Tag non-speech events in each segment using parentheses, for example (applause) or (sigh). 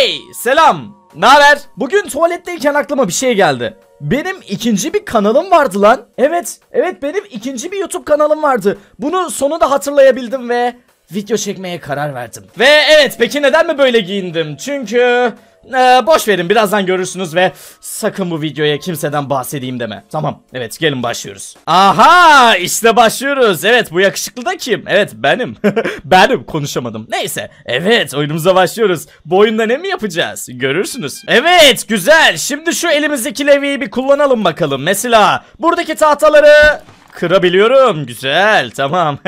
Hey selam. Ne haber? Bugün tuvaletteyken aklıma bir şey geldi. Benim ikinci bir kanalım vardı lan. Evet, evet benim ikinci bir YouTube kanalım vardı. Bunu sonunda hatırlayabildim ve video çekmeye karar verdim. Ve evet peki neden mi böyle giyindim? Çünkü ee, boş verin birazdan görürsünüz ve sakın bu videoya kimseden bahsedeyim deme. Tamam evet gelin başlıyoruz. Aha işte başlıyoruz. Evet bu yakışıklı da kim? Evet benim. (laughs) benim konuşamadım. Neyse evet oyunumuza başlıyoruz. Bu oyunda ne mi yapacağız? Görürsünüz. Evet güzel. Şimdi şu elimizdeki leviyi bir kullanalım bakalım. Mesela buradaki tahtaları Kırabiliyorum. Güzel. Tamam. (laughs)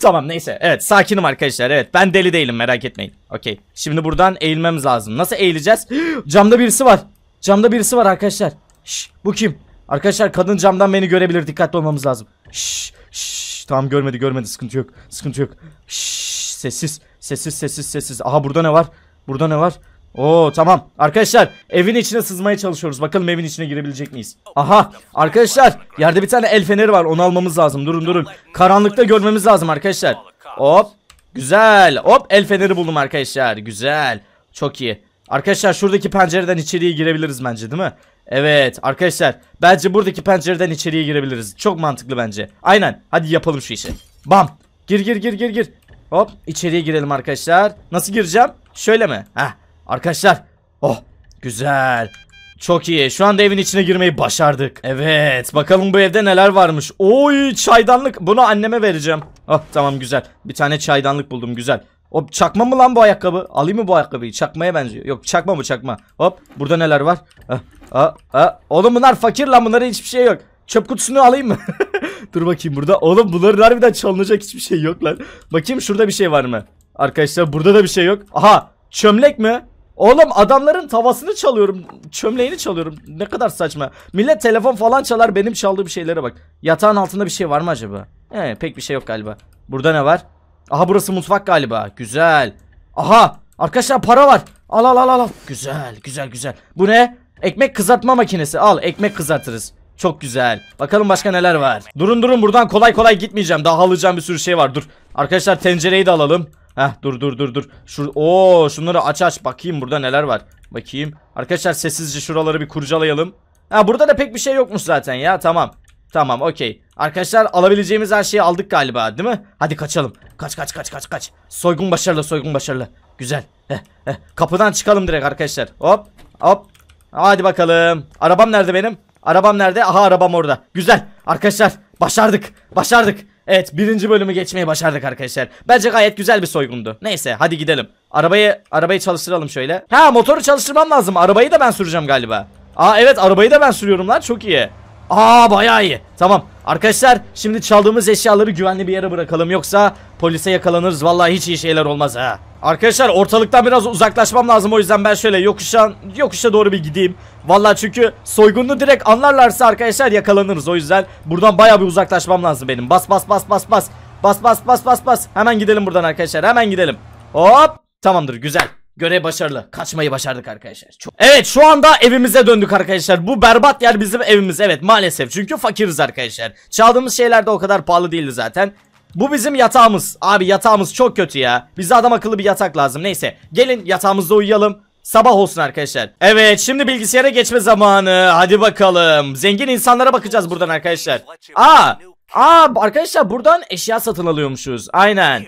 tamam neyse. Evet sakinim arkadaşlar. Evet ben deli değilim merak etmeyin. Okey. Şimdi buradan eğilmemiz lazım. Nasıl eğileceğiz? (gasps) Camda birisi var. Camda birisi var arkadaşlar. Şş, bu kim? Arkadaşlar kadın camdan beni görebilir. Dikkatli olmamız lazım. Şş, şş, tamam görmedi görmedi. Sıkıntı yok. Sıkıntı yok. Şş, sessiz. Sessiz sessiz sessiz. Aha burada ne var? Burada ne var? Oo tamam. Arkadaşlar evin içine sızmaya çalışıyoruz. Bakalım evin içine girebilecek miyiz? Aha arkadaşlar yerde bir tane el feneri var. Onu almamız lazım. Durun durun. Karanlıkta görmemiz lazım arkadaşlar. Hop. Güzel. Hop el feneri buldum arkadaşlar. Güzel. Çok iyi. Arkadaşlar şuradaki pencereden içeriye girebiliriz bence değil mi? Evet arkadaşlar bence buradaki pencereden içeriye girebiliriz. Çok mantıklı bence. Aynen hadi yapalım şu işi. Bam. Gir gir gir gir gir. Hop içeriye girelim arkadaşlar. Nasıl gireceğim? Şöyle mi? Heh Arkadaşlar. Oh güzel. Çok iyi. Şu anda evin içine girmeyi başardık. Evet. Bakalım bu evde neler varmış. Oy çaydanlık. Bunu anneme vereceğim. Oh tamam güzel. Bir tane çaydanlık buldum güzel. Hop çakma mı lan bu ayakkabı? Alayım mı bu ayakkabıyı? Çakmaya benziyor. Yok çakma mı çakma. Hop burada neler var? Ah, ah, ah. Oğlum bunlar fakir lan bunlara hiçbir şey yok. Çöp kutusunu alayım mı? (laughs) Dur bakayım burada. Oğlum bunların harbiden çalınacak hiçbir şey yok lan. Bakayım şurada bir şey var mı? Arkadaşlar burada da bir şey yok. Aha çömlek mi? Oğlum adamların tavasını çalıyorum. Çömleğini çalıyorum. Ne kadar saçma. Millet telefon falan çalar benim çaldığım şeylere bak. Yatağın altında bir şey var mı acaba? He pek bir şey yok galiba. Burada ne var? Aha burası mutfak galiba. Güzel. Aha arkadaşlar para var. Al al al al. Güzel güzel güzel. Bu ne? Ekmek kızartma makinesi. Al ekmek kızartırız. Çok güzel. Bakalım başka neler var. Durun durun buradan kolay kolay gitmeyeceğim. Daha alacağım bir sürü şey var. Dur. Arkadaşlar tencereyi de alalım. Heh dur dur dur dur. Şur Oo şunları aç aç bakayım burada neler var. Bakayım. Arkadaşlar sessizce şuraları bir kurcalayalım. Ha burada da pek bir şey yokmuş zaten ya tamam. Tamam okey. Arkadaşlar alabileceğimiz her şeyi aldık galiba değil mi? Hadi kaçalım. Kaç kaç kaç kaç kaç. Soygun başarılı soygun başarılı. Güzel. Heh, heh. Kapıdan çıkalım direkt arkadaşlar. Hop hop. Hadi bakalım. Arabam nerede benim? Arabam nerede? Aha arabam orada. Güzel. Arkadaşlar başardık. Başardık. Evet birinci bölümü geçmeyi başardık arkadaşlar. Bence gayet güzel bir soygundu. Neyse hadi gidelim. Arabayı arabayı çalıştıralım şöyle. Ha motoru çalıştırmam lazım. Arabayı da ben süreceğim galiba. Aa evet arabayı da ben sürüyorum lan çok iyi. Aa bayağı iyi. Tamam. Arkadaşlar şimdi çaldığımız eşyaları güvenli bir yere bırakalım. Yoksa polise yakalanırız. Vallahi hiç iyi şeyler olmaz ha. Arkadaşlar ortalıktan biraz uzaklaşmam lazım. O yüzden ben şöyle yokuşa, yokuşa doğru bir gideyim. Vallahi çünkü soygunlu direkt anlarlarsa arkadaşlar yakalanırız. O yüzden buradan bayağı bir uzaklaşmam lazım benim. Bas bas bas bas bas. Bas bas bas bas bas. Hemen gidelim buradan arkadaşlar. Hemen gidelim. Hop. Tamamdır güzel. Görev başarılı. Kaçmayı başardık arkadaşlar. Çok... Evet şu anda evimize döndük arkadaşlar. Bu berbat yer bizim evimiz. Evet maalesef çünkü fakiriz arkadaşlar. Çaldığımız şeyler de o kadar pahalı değildi zaten. Bu bizim yatağımız. Abi yatağımız çok kötü ya. Bize adam akıllı bir yatak lazım. Neyse gelin yatağımızda uyuyalım. Sabah olsun arkadaşlar. Evet şimdi bilgisayara geçme zamanı. Hadi bakalım. Zengin insanlara bakacağız buradan arkadaşlar. Aa, aa arkadaşlar buradan eşya satın alıyormuşuz. Aynen.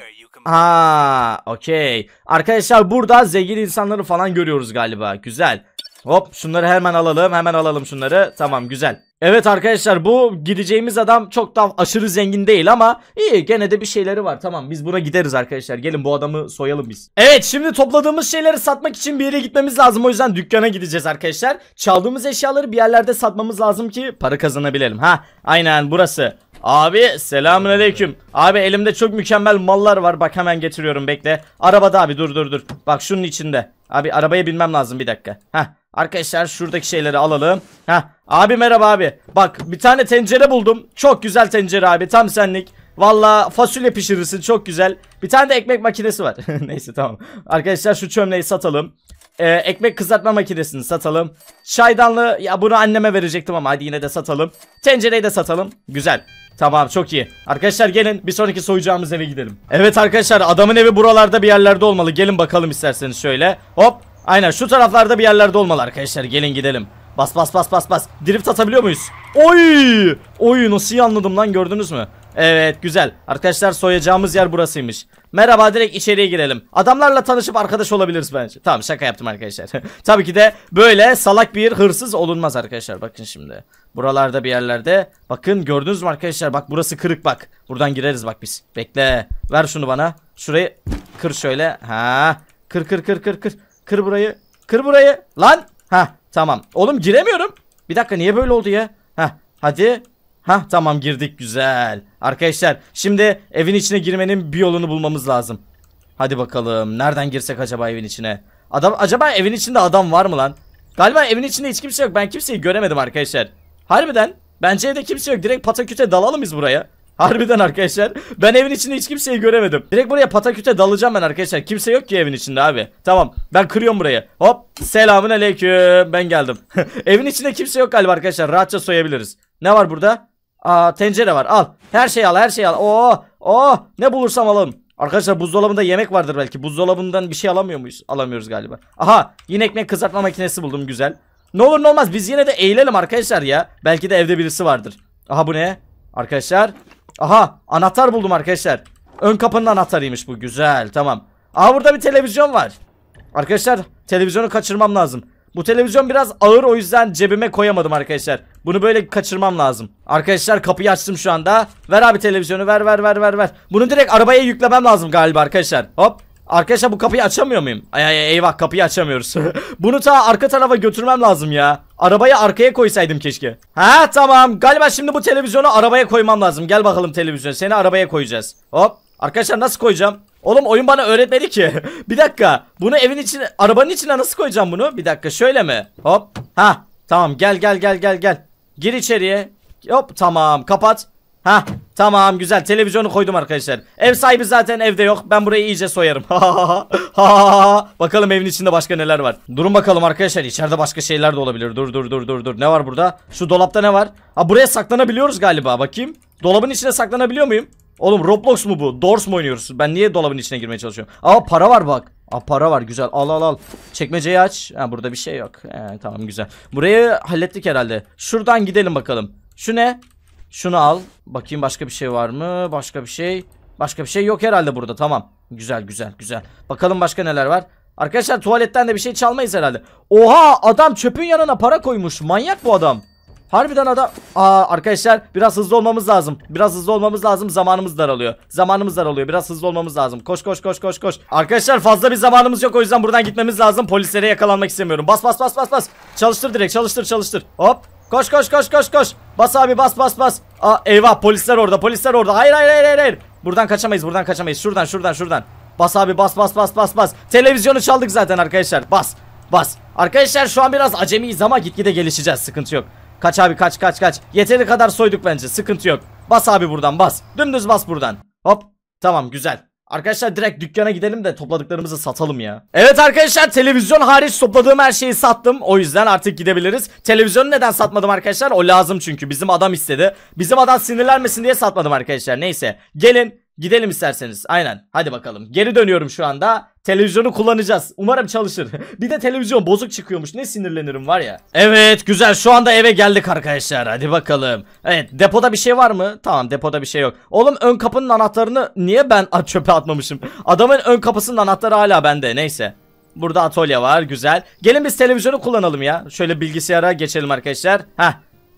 Ha, okey. Arkadaşlar burada zengin insanları falan görüyoruz galiba. Güzel. Hop şunları hemen alalım. Hemen alalım şunları. Tamam güzel. Evet arkadaşlar bu gideceğimiz adam çok da aşırı zengin değil ama iyi gene de bir şeyleri var. Tamam biz buna gideriz arkadaşlar. Gelin bu adamı soyalım biz. Evet şimdi topladığımız şeyleri satmak için bir yere gitmemiz lazım. O yüzden dükkana gideceğiz arkadaşlar. Çaldığımız eşyaları bir yerlerde satmamız lazım ki para kazanabilelim. Ha aynen burası. Abi selamünaleyküm. Abi elimde çok mükemmel mallar var. Bak hemen getiriyorum bekle. Arabada abi dur dur dur. Bak şunun içinde. Abi arabaya binmem lazım bir dakika. Heh. Arkadaşlar şuradaki şeyleri alalım. Heh. Abi merhaba abi. Bak bir tane tencere buldum. Çok güzel tencere abi. Tam senlik. Valla fasulye pişirirsin çok güzel. Bir tane de ekmek makinesi var. (laughs) Neyse tamam. Arkadaşlar şu çömleği satalım. Ee, ekmek kızartma makinesini satalım. Çaydanlığı ya bunu anneme verecektim ama hadi yine de satalım. Tencereyi de satalım. Güzel. Tamam çok iyi. Arkadaşlar gelin bir sonraki soyacağımız eve gidelim. Evet arkadaşlar adamın evi buralarda bir yerlerde olmalı. Gelin bakalım isterseniz şöyle. Hop. Aynen şu taraflarda bir yerlerde olmalı arkadaşlar. Gelin gidelim. Bas bas bas bas bas. Drift atabiliyor muyuz? Oy! Oy nasıl anladım lan gördünüz mü? Evet güzel. Arkadaşlar soyacağımız yer burasıymış. Merhaba direkt içeriye girelim. Adamlarla tanışıp arkadaş olabiliriz bence. Tamam şaka yaptım arkadaşlar. (laughs) Tabii ki de böyle salak bir hırsız olunmaz arkadaşlar. Bakın şimdi. Buralarda bir yerlerde. Bakın gördünüz mü arkadaşlar? Bak burası kırık bak. Buradan gireriz bak biz. Bekle. Ver şunu bana. Şurayı kır şöyle. Ha. Kır kır kır kır kır. Kır burayı. Kır burayı. Lan. Ha. Tamam. Oğlum giremiyorum. Bir dakika niye böyle oldu ya? Ha. Hadi. Hah tamam girdik güzel. Arkadaşlar şimdi evin içine girmenin bir yolunu bulmamız lazım. Hadi bakalım nereden girsek acaba evin içine? Adam acaba evin içinde adam var mı lan? Galiba evin içinde hiç kimse yok. Ben kimseyi göremedim arkadaşlar. Harbiden bence evde kimse yok. Direkt pataküte dalalım biz buraya. Harbiden arkadaşlar. Ben evin içinde hiç kimseyi göremedim. Direkt buraya pataküte dalacağım ben arkadaşlar. Kimse yok ki evin içinde abi. Tamam. Ben kırıyorum burayı. Hop. Selamın aleyküm. Ben geldim. (laughs) evin içinde kimse yok galiba arkadaşlar. Rahatça soyabiliriz. Ne var burada? Aa, tencere var al. Her şeyi al her şeyi al. Oo, oh ne bulursam alalım. Arkadaşlar buzdolabında yemek vardır belki. Buzdolabından bir şey alamıyor muyuz? Alamıyoruz galiba. Aha yine ekmek kızartma makinesi buldum güzel. Ne olur ne olmaz biz yine de eğlenelim arkadaşlar ya. Belki de evde birisi vardır. Aha bu ne? Arkadaşlar. Aha anahtar buldum arkadaşlar. Ön kapının anahtarıymış bu güzel tamam. Aha burada bir televizyon var. Arkadaşlar televizyonu kaçırmam lazım. Bu televizyon biraz ağır o yüzden cebime koyamadım arkadaşlar. Bunu böyle kaçırmam lazım. Arkadaşlar kapıyı açtım şu anda. Ver abi televizyonu ver ver ver ver ver. Bunu direkt arabaya yüklemem lazım galiba arkadaşlar. Hop. Arkadaşlar bu kapıyı açamıyor muyum? Ay ay eyvah kapıyı açamıyoruz. (laughs) Bunu ta arka tarafa götürmem lazım ya. Arabayı arkaya koysaydım keşke. Ha tamam. Galiba şimdi bu televizyonu arabaya koymam lazım. Gel bakalım televizyon. Seni arabaya koyacağız. Hop. Arkadaşlar nasıl koyacağım? Oğlum oyun bana öğretmedi ki. (laughs) bir dakika. Bunu evin içine, arabanın içine nasıl koyacağım bunu? Bir dakika şöyle mi? Hop. Ha. Tamam gel gel gel gel gel. Gir içeriye. Hop tamam kapat. Ha tamam güzel televizyonu koydum arkadaşlar. Ev sahibi zaten evde yok. Ben burayı iyice soyarım. (laughs) bakalım evin içinde başka neler var. Durun bakalım arkadaşlar içeride başka şeyler de olabilir. Dur dur dur dur dur. Ne var burada? Şu dolapta ne var? Ha buraya saklanabiliyoruz galiba. Bakayım. Dolabın içine saklanabiliyor muyum? Oğlum Roblox mu bu? Doors mu oynuyoruz? Ben niye dolabın içine girmeye çalışıyorum? Aa para var bak. Aa para var güzel. Al al al. Çekmeceyi aç. Ha burada bir şey yok. Ee, tamam güzel. Burayı hallettik herhalde. Şuradan gidelim bakalım. Şu ne? Şunu al. Bakayım başka bir şey var mı? Başka bir şey. Başka bir şey yok herhalde burada. Tamam. Güzel güzel güzel. Bakalım başka neler var. Arkadaşlar tuvaletten de bir şey çalmayız herhalde. Oha adam çöpün yanına para koymuş. Manyak bu adam. Harbiden adam... Aa arkadaşlar biraz hızlı olmamız lazım. Biraz hızlı olmamız lazım. Zamanımız daralıyor. Zamanımız daralıyor. Biraz hızlı olmamız lazım. Koş koş koş koş koş. Arkadaşlar fazla bir zamanımız yok. O yüzden buradan gitmemiz lazım. Polislere yakalanmak istemiyorum. Bas bas bas bas bas. Çalıştır direkt çalıştır çalıştır. Hop. Koş koş koş koş koş. Bas abi bas bas bas. Aa eyvah polisler orada polisler orada. Hayır hayır hayır hayır. Buradan kaçamayız buradan kaçamayız. Şuradan şuradan şuradan. Bas abi bas bas bas bas bas. Televizyonu çaldık zaten arkadaşlar. Bas bas. Arkadaşlar şu an biraz acemiyiz ama gitgide gelişeceğiz. Sıkıntı yok. Kaç abi kaç kaç kaç. Yeteri kadar soyduk bence sıkıntı yok. Bas abi buradan bas. Dümdüz bas buradan. Hop. Tamam güzel. Arkadaşlar direkt dükkana gidelim de topladıklarımızı satalım ya. Evet arkadaşlar televizyon hariç topladığım her şeyi sattım. O yüzden artık gidebiliriz. Televizyonu neden satmadım arkadaşlar? O lazım çünkü bizim adam istedi. Bizim adam sinirlenmesin diye satmadım arkadaşlar. Neyse gelin gidelim isterseniz. Aynen hadi bakalım. Geri dönüyorum şu anda. Televizyonu kullanacağız. Umarım çalışır. (laughs) bir de televizyon bozuk çıkıyormuş. Ne sinirlenirim var ya. Evet güzel şu anda eve geldik arkadaşlar. Hadi bakalım. Evet depoda bir şey var mı? Tamam depoda bir şey yok. Oğlum ön kapının anahtarını niye ben (laughs) çöpe atmamışım? Adamın ön kapısının anahtarı hala bende. Neyse. Burada atölye var güzel. Gelin biz televizyonu kullanalım ya. Şöyle bilgisayara geçelim arkadaşlar. Heh.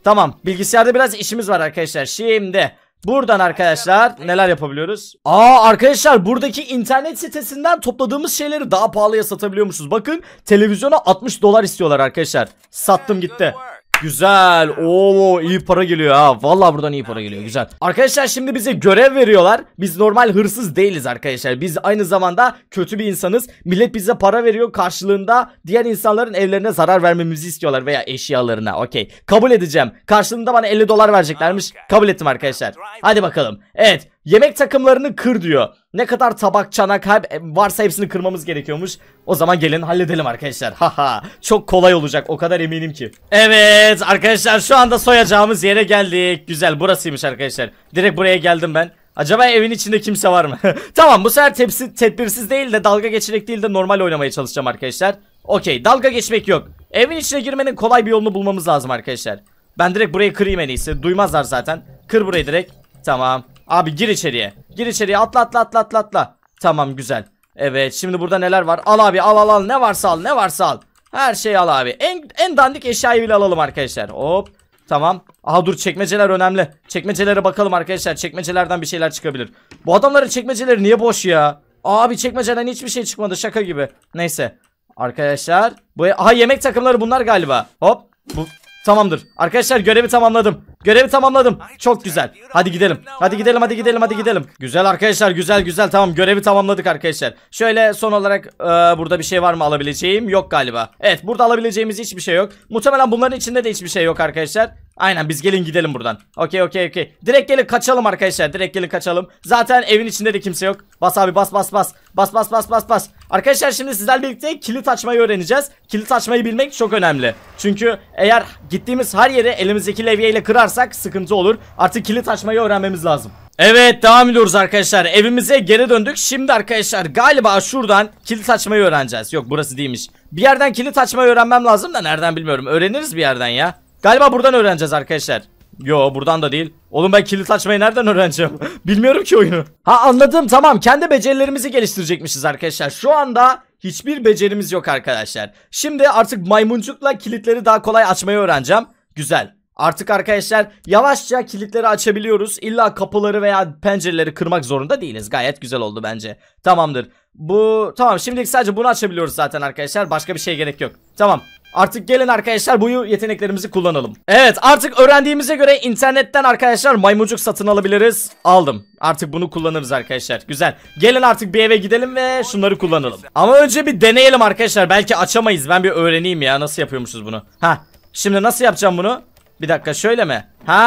Tamam bilgisayarda biraz işimiz var arkadaşlar. Şimdi Buradan arkadaşlar neler yapabiliyoruz? Aa arkadaşlar buradaki internet sitesinden topladığımız şeyleri daha pahalıya satabiliyormuşuz. Bakın televizyona 60 dolar istiyorlar arkadaşlar. Sattım gitti. Güzel. Oo iyi para geliyor ha. Vallahi buradan iyi para geliyor. Güzel. Arkadaşlar şimdi bize görev veriyorlar. Biz normal hırsız değiliz arkadaşlar. Biz aynı zamanda kötü bir insanız. Millet bize para veriyor karşılığında diğer insanların evlerine zarar vermemizi istiyorlar veya eşyalarına. Okey. Kabul edeceğim. Karşılığında bana 50 dolar vereceklermiş. Kabul ettim arkadaşlar. Hadi bakalım. Evet. Yemek takımlarını kır diyor. Ne kadar tabak, çanak hep e, varsa hepsini kırmamız gerekiyormuş. O zaman gelin halledelim arkadaşlar. Haha çok kolay olacak o kadar eminim ki. Evet arkadaşlar şu anda soyacağımız yere geldik. Güzel burasıymış arkadaşlar. Direkt buraya geldim ben. Acaba evin içinde kimse var mı? (laughs) tamam bu sefer tepsi, tedbirsiz değil de dalga geçerek değil de normal oynamaya çalışacağım arkadaşlar. Okey dalga geçmek yok. Evin içine girmenin kolay bir yolunu bulmamız lazım arkadaşlar. Ben direkt burayı kırayım en iyisi. Duymazlar zaten. Kır burayı direkt. Tamam. Abi gir içeriye. Gir içeriye atla atla atla atla atla. Tamam güzel. Evet şimdi burada neler var? Al abi al al al ne varsa al ne varsa al. Her şeyi al abi. En, en dandik eşyayı bile alalım arkadaşlar. Hop. Tamam. Aha dur çekmeceler önemli. Çekmecelere bakalım arkadaşlar. Çekmecelerden bir şeyler çıkabilir. Bu adamların çekmeceleri niye boş ya? Abi çekmeceden hiçbir şey çıkmadı şaka gibi. Neyse. Arkadaşlar. Bu aha yemek takımları bunlar galiba. Hop. Bu tamamdır. Arkadaşlar görevi tamamladım. Görevi tamamladım. Çok güzel. Hadi gidelim. Hadi gidelim hadi gidelim hadi gidelim. Güzel arkadaşlar güzel güzel tamam görevi tamamladık arkadaşlar. Şöyle son olarak e, burada bir şey var mı alabileceğim? Yok galiba. Evet burada alabileceğimiz hiçbir şey yok. Muhtemelen bunların içinde de hiçbir şey yok arkadaşlar. Aynen biz gelin gidelim buradan. Okey okey okey. Direkt gelin kaçalım arkadaşlar. Direkt gelin kaçalım. Zaten evin içinde de kimse yok. Bas abi bas bas bas. Bas bas bas bas bas. Arkadaşlar şimdi sizlerle birlikte kilit açmayı öğreneceğiz. Kilit açmayı bilmek çok önemli. Çünkü eğer gittiğimiz her yeri elimizdeki levyeyle kırarsak açarsak sıkıntı olur. Artık kilit açmayı öğrenmemiz lazım. Evet devam ediyoruz arkadaşlar evimize geri döndük şimdi arkadaşlar galiba şuradan kilit açmayı öğreneceğiz yok burası değilmiş bir yerden kilit açmayı öğrenmem lazım da nereden bilmiyorum öğreniriz bir yerden ya galiba buradan öğreneceğiz arkadaşlar Yo buradan da değil. Oğlum ben kilit açmayı nereden öğreneceğim? (laughs) Bilmiyorum ki oyunu. Ha anladım tamam. Kendi becerilerimizi geliştirecekmişiz arkadaşlar. Şu anda hiçbir becerimiz yok arkadaşlar. Şimdi artık maymuncukla kilitleri daha kolay açmayı öğreneceğim. Güzel. Artık arkadaşlar yavaşça kilitleri açabiliyoruz. İlla kapıları veya pencereleri kırmak zorunda değiliz. Gayet güzel oldu bence. Tamamdır. Bu tamam şimdilik sadece bunu açabiliyoruz zaten arkadaşlar. Başka bir şey gerek yok. Tamam. Artık gelin arkadaşlar bu yeteneklerimizi kullanalım. Evet artık öğrendiğimize göre internetten arkadaşlar maymucuk satın alabiliriz. Aldım. Artık bunu kullanırız arkadaşlar. Güzel. Gelin artık bir eve gidelim ve şunları kullanalım. Ama önce bir deneyelim arkadaşlar. Belki açamayız. Ben bir öğreneyim ya nasıl yapıyormuşuz bunu. Ha. Şimdi nasıl yapacağım bunu? Bir dakika şöyle mi? Ha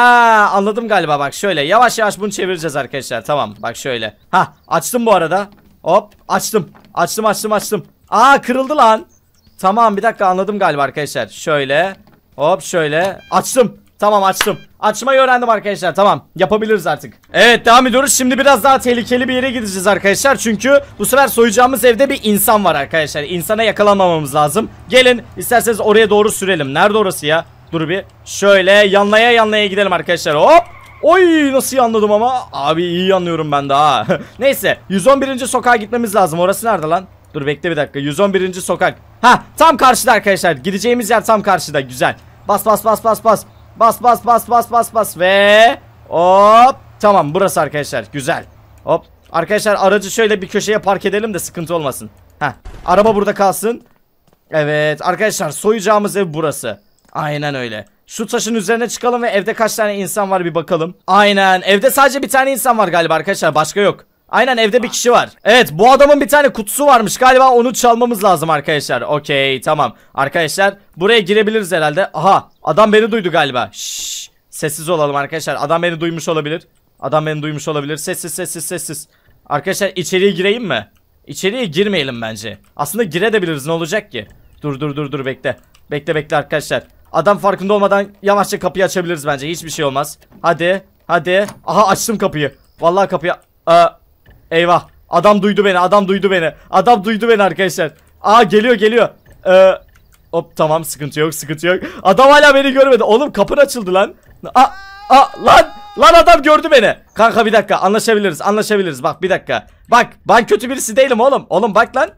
anladım galiba bak şöyle. Yavaş yavaş bunu çevireceğiz arkadaşlar. Tamam bak şöyle. Ha açtım bu arada. Hop açtım. Açtım açtım açtım. Aa kırıldı lan. Tamam bir dakika anladım galiba arkadaşlar. Şöyle. Hop şöyle. Açtım. Tamam açtım. Açmayı öğrendim arkadaşlar tamam yapabiliriz artık. Evet devam ediyoruz şimdi biraz daha tehlikeli bir yere gideceğiz arkadaşlar. Çünkü bu sefer soyacağımız evde bir insan var arkadaşlar. İnsana yakalanmamamız lazım. Gelin isterseniz oraya doğru sürelim. Nerede orası ya? Dur bir şöyle yanlaya yanlaya gidelim arkadaşlar hop. Oy nasıl yanladım ama. Abi iyi yanlıyorum ben de ha. (laughs) Neyse 111. sokağa gitmemiz lazım. Orası nerede lan? Dur bekle bir dakika. 111. sokak. Ha tam karşıda arkadaşlar. Gideceğimiz yer tam karşıda. Güzel. Bas bas bas bas bas. Bas bas bas bas bas bas ve hop tamam burası arkadaşlar güzel. Hop arkadaşlar aracı şöyle bir köşeye park edelim de sıkıntı olmasın. Ha araba burada kalsın. Evet arkadaşlar soyacağımız ev burası. Aynen öyle. Şu taşın üzerine çıkalım ve evde kaç tane insan var bir bakalım. Aynen evde sadece bir tane insan var galiba arkadaşlar başka yok. Aynen evde bir kişi var. Evet bu adamın bir tane kutusu varmış galiba onu çalmamız lazım arkadaşlar. Okey tamam. Arkadaşlar buraya girebiliriz herhalde. Aha adam beni duydu galiba. Şşş sessiz olalım arkadaşlar adam beni duymuş olabilir. Adam beni duymuş olabilir. Sessiz sessiz sessiz. Arkadaşlar içeriye gireyim mi? İçeriye girmeyelim bence. Aslında girebiliriz ne olacak ki? Dur dur dur dur bekle. Bekle bekle arkadaşlar. Adam farkında olmadan yavaşça kapıyı açabiliriz bence. Hiçbir şey olmaz. Hadi. Hadi. Aha açtım kapıyı. Vallahi kapıyı. Aa, eyvah. Adam duydu beni. Adam duydu beni. Adam duydu beni arkadaşlar. Aa geliyor geliyor. Ee, hop tamam sıkıntı yok sıkıntı yok. Adam hala beni görmedi. Oğlum kapın açıldı lan. Aa, aa lan. Lan adam gördü beni. Kanka bir dakika anlaşabiliriz anlaşabiliriz. Bak bir dakika. Bak ben kötü birisi değilim oğlum. Oğlum bak lan.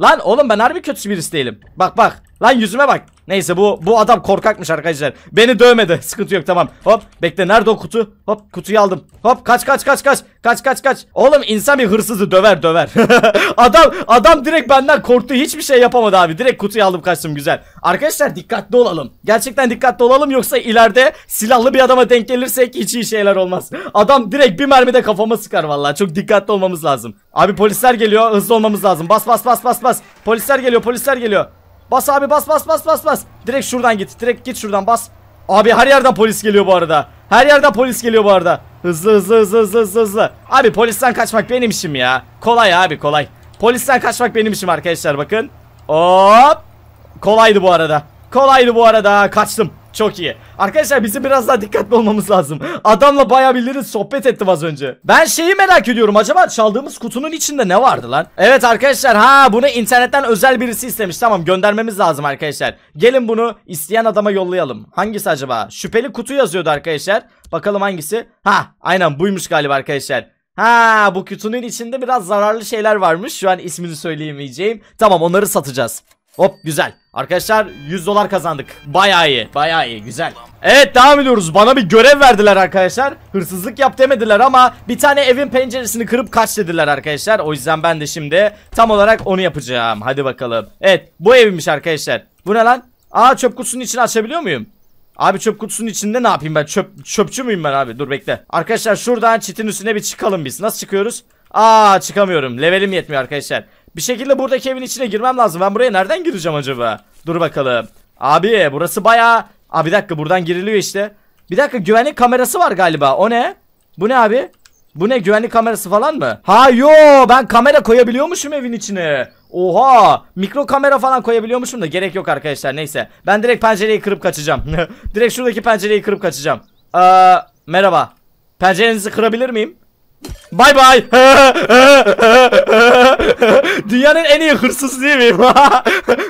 Lan oğlum ben harbi kötü birisi değilim. Bak bak. Lan yüzüme bak. Neyse bu bu adam korkakmış arkadaşlar. Beni dövmedi. (laughs) Sıkıntı yok tamam. Hop bekle nerede o kutu? Hop kutuyu aldım. Hop kaç kaç kaç kaç. Kaç kaç kaç. Oğlum insan bir hırsızı döver döver. (laughs) adam adam direkt benden korktu. Hiçbir şey yapamadı abi. Direkt kutuyu aldım kaçtım güzel. Arkadaşlar dikkatli olalım. Gerçekten dikkatli olalım yoksa ileride silahlı bir adama denk gelirsek hiç iyi şeyler olmaz. Adam direkt bir mermide kafama sıkar vallahi. Çok dikkatli olmamız lazım. Abi polisler geliyor. Hızlı olmamız lazım. Bas bas bas bas bas. Polisler geliyor. Polisler geliyor. Bas abi bas bas bas bas bas. Direkt şuradan git. Direkt git şuradan bas. Abi her yerden polis geliyor bu arada. Her yerden polis geliyor bu arada. Hızlı hızlı hızlı hızlı hızlı hızlı. Abi polisten kaçmak benim işim ya. Kolay abi kolay. Polisten kaçmak benim işim arkadaşlar bakın. Hop. Kolaydı bu arada. Kolaydı bu arada kaçtım. Çok iyi. Arkadaşlar bizim biraz daha dikkatli olmamız lazım. Adamla bayağı biliriz sohbet ettim az önce. Ben şeyi merak ediyorum. Acaba çaldığımız kutunun içinde ne vardı lan? Evet arkadaşlar ha bunu internetten özel birisi istemiş. Tamam göndermemiz lazım arkadaşlar. Gelin bunu isteyen adama yollayalım. Hangisi acaba? Şüpheli kutu yazıyordu arkadaşlar. Bakalım hangisi? Ha aynen buymuş galiba arkadaşlar. Ha bu kutunun içinde biraz zararlı şeyler varmış. Şu an ismini söyleyemeyeceğim. Tamam onları satacağız. Hop güzel. Arkadaşlar 100 dolar kazandık. Baya iyi. Baya iyi. Güzel. Evet devam ediyoruz. Bana bir görev verdiler arkadaşlar. Hırsızlık yap demediler ama bir tane evin penceresini kırıp kaç dediler arkadaşlar. O yüzden ben de şimdi tam olarak onu yapacağım. Hadi bakalım. Evet bu evmiş arkadaşlar. Bu ne lan? Aa çöp kutusunun içini açabiliyor muyum? Abi çöp kutusunun içinde ne yapayım ben? Çöp, çöpçü müyüm ben abi? Dur bekle. Arkadaşlar şuradan çitin üstüne bir çıkalım biz. Nasıl çıkıyoruz? Aa çıkamıyorum. Levelim yetmiyor arkadaşlar. Bir şekilde buradaki evin içine girmem lazım. Ben buraya nereden gireceğim acaba? Dur bakalım. Abi burası baya... Abi bir dakika buradan giriliyor işte. Bir dakika güvenlik kamerası var galiba. O ne? Bu ne abi? Bu ne güvenlik kamerası falan mı? Ha yo ben kamera koyabiliyormuşum evin içine. Oha mikro kamera falan koyabiliyormuşum da gerek yok arkadaşlar neyse. Ben direkt pencereyi kırıp kaçacağım. (laughs) direkt şuradaki pencereyi kırıp kaçacağım. Ee, merhaba. Pencerenizi kırabilir miyim? Bay bay. (laughs) Dünyanın en iyi hırsız değil miyim?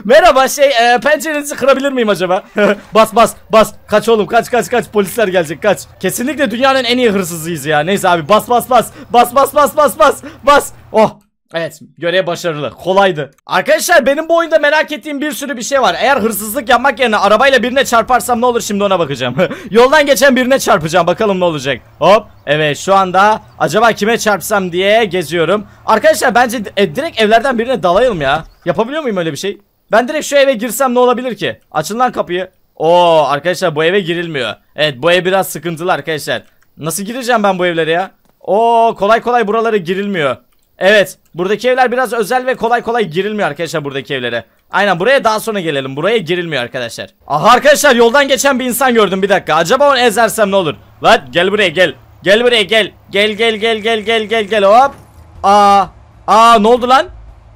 (laughs) Merhaba şey e, pencerenizi kırabilir miyim acaba? (laughs) bas bas bas. Kaç oğlum kaç kaç kaç polisler gelecek kaç. Kesinlikle dünyanın en iyi hırsızıyız ya. Neyse abi bas bas bas. Bas bas bas bas bas. Bas. Oh Evet görev başarılı kolaydı Arkadaşlar benim bu oyunda merak ettiğim bir sürü bir şey var Eğer hırsızlık yapmak yerine arabayla birine çarparsam ne olur şimdi ona bakacağım (laughs) Yoldan geçen birine çarpacağım bakalım ne olacak Hop evet şu anda acaba kime çarpsam diye geziyorum Arkadaşlar bence e, direkt evlerden birine dalayalım ya Yapabiliyor muyum öyle bir şey Ben direkt şu eve girsem ne olabilir ki Açın lan kapıyı Oo arkadaşlar bu eve girilmiyor Evet bu ev biraz sıkıntılı arkadaşlar Nasıl gireceğim ben bu evlere ya Oo kolay kolay buralara girilmiyor Evet. Buradaki evler biraz özel ve kolay kolay girilmiyor arkadaşlar buradaki evlere. Aynen buraya daha sonra gelelim. Buraya girilmiyor arkadaşlar. Aha arkadaşlar yoldan geçen bir insan gördüm bir dakika. Acaba onu ezersem ne olur? Lan gel buraya gel. Gel buraya gel. Gel gel gel gel gel gel gel hop. Aa. Aa ne oldu lan?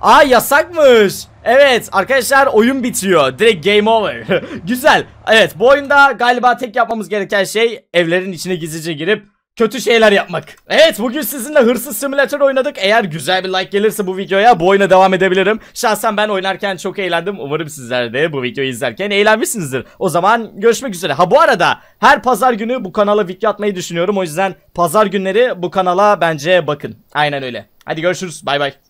Aa yasakmış. Evet arkadaşlar oyun bitiyor. Direkt game over. (laughs) Güzel. Evet bu oyunda galiba tek yapmamız gereken şey evlerin içine gizlice girip kötü şeyler yapmak. Evet bugün sizinle hırsız simülatör oynadık. Eğer güzel bir like gelirse bu videoya bu oyuna devam edebilirim. Şahsen ben oynarken çok eğlendim. Umarım sizler de bu videoyu izlerken eğlenmişsinizdir. O zaman görüşmek üzere. Ha bu arada her pazar günü bu kanala video atmayı düşünüyorum. O yüzden pazar günleri bu kanala bence bakın. Aynen öyle. Hadi görüşürüz. Bay bay.